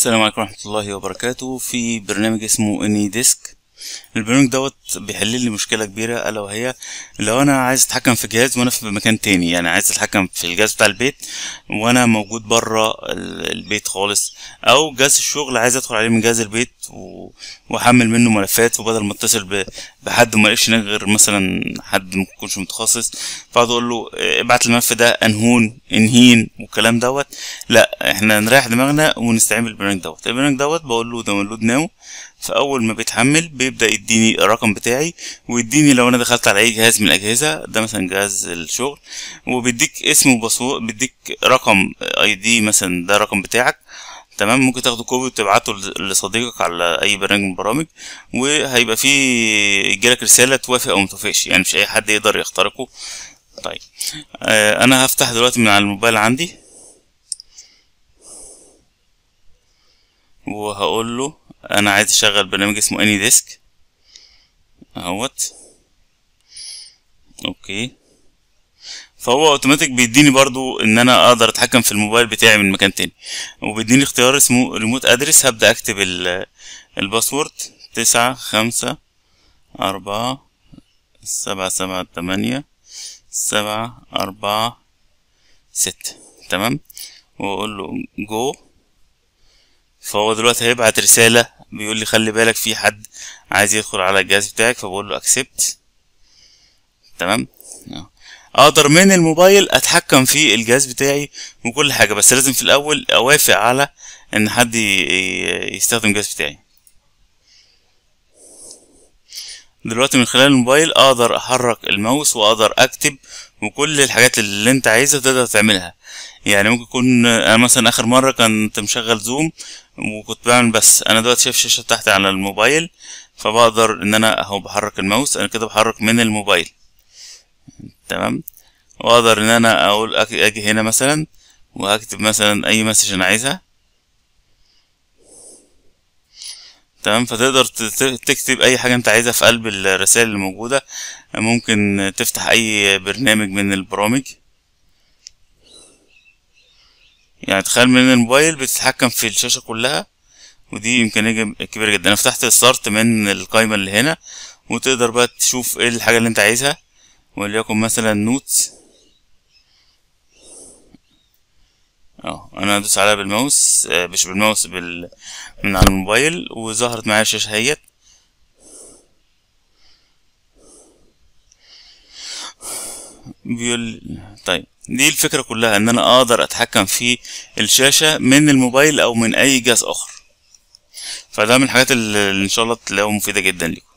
السلام عليكم ورحمة الله وبركاته في برنامج اسمه اني ديسك البرنامج دوت بيحل لي مشكلة كبيرة الا وهي لو انا عايز اتحكم في جهاز وانا في مكان تاني يعني عايز اتحكم في الجهاز بتاع البيت وانا موجود برا البيت خالص او جهاز الشغل عايز ادخل عليه من جهاز البيت و واحمل منه ملفات وبدل ما اتصل بحد وما لقيتش غير مثلا حد ما يكونش متخصص فاقعد اقول له ابعت الملف ده انهون انهين والكلام دوت لا احنا نريح دماغنا ونستعمل البرنامج دوت البرنامج دوت بقول له داونلود ناو فاول ما بيتحمل بيبدا يديني الرقم بتاعي ويديني لو انا دخلت على اي جهاز من الاجهزه ده مثلا جهاز الشغل وبيديك اسم وباسورد بيديك رقم اي دي مثلا ده الرقم بتاعك تمام ممكن تاخده كوبي وتبعته لصديقك على اي برنامج من البرامج وهيبقى فيه يجيلك رساله توافق او متوافقش يعني مش اي حد يقدر يخترقه طيب آه انا هفتح دلوقتي من على الموبايل عندي وهقول له انا عايز اشغل برنامج اسمه اني ديسك اهوت اوكي فهو اوتوماتيك بيديني برضو ان انا اقدر اتحكم في الموبايل بتاعي من مكان تاني وبيديني اختيار اسمه ريموت ادرس هبدا اكتب الباسورد تسعة خمسة أربعة سبعة سبعة تمانية سبعة أربعة ستة تمام وأقول له جو فهو دلوقتي هيبعت رسالة بيقول لي خلي بالك في حد عايز يدخل على الجهاز بتاعك فبقول له اكسبت تمام اقدر من الموبايل اتحكم في الجهاز بتاعي وكل حاجه بس لازم في الاول اوافق على ان حد يستخدم الجهاز بتاعي دلوقتي من خلال الموبايل اقدر احرك الماوس واقدر اكتب وكل الحاجات اللي انت عايزها تقدر تعملها يعني ممكن يكون انا مثلا اخر مره كنت مشغل زوم وكنت بعمل بس انا دلوقتي شايف الشاشه تحت على الموبايل فبقدر ان انا اهو بحرك الماوس انا كده بحرك من الموبايل تمام واقدر ان انا اقول اجي هنا مثلا وهكتب مثلا اي مسج انا عايزها تمام فتقدر تكتب اي حاجه انت عايزها في قلب الرسائل الموجوده ممكن تفتح اي برنامج من البرامج يعني تخيل من الموبايل بتتحكم في الشاشه كلها ودي امكانيه كبيره جدا انا فتحت الستارت من القائمه اللي هنا وتقدر بقى تشوف ايه الحاجه اللي انت عايزها وليكن مثلا نوتس اه انا هدوس عليها بالماوس آه، مش بالماوس بال... من على الموبايل وظهرت معايا الشاشة هيت بيقول طيب دي الفكرة كلها ان انا اقدر اتحكم في الشاشة من الموبايل او من اي جهاز اخر فده من الحاجات اللي ان شاء الله تلاقوها مفيدة جدا ليكم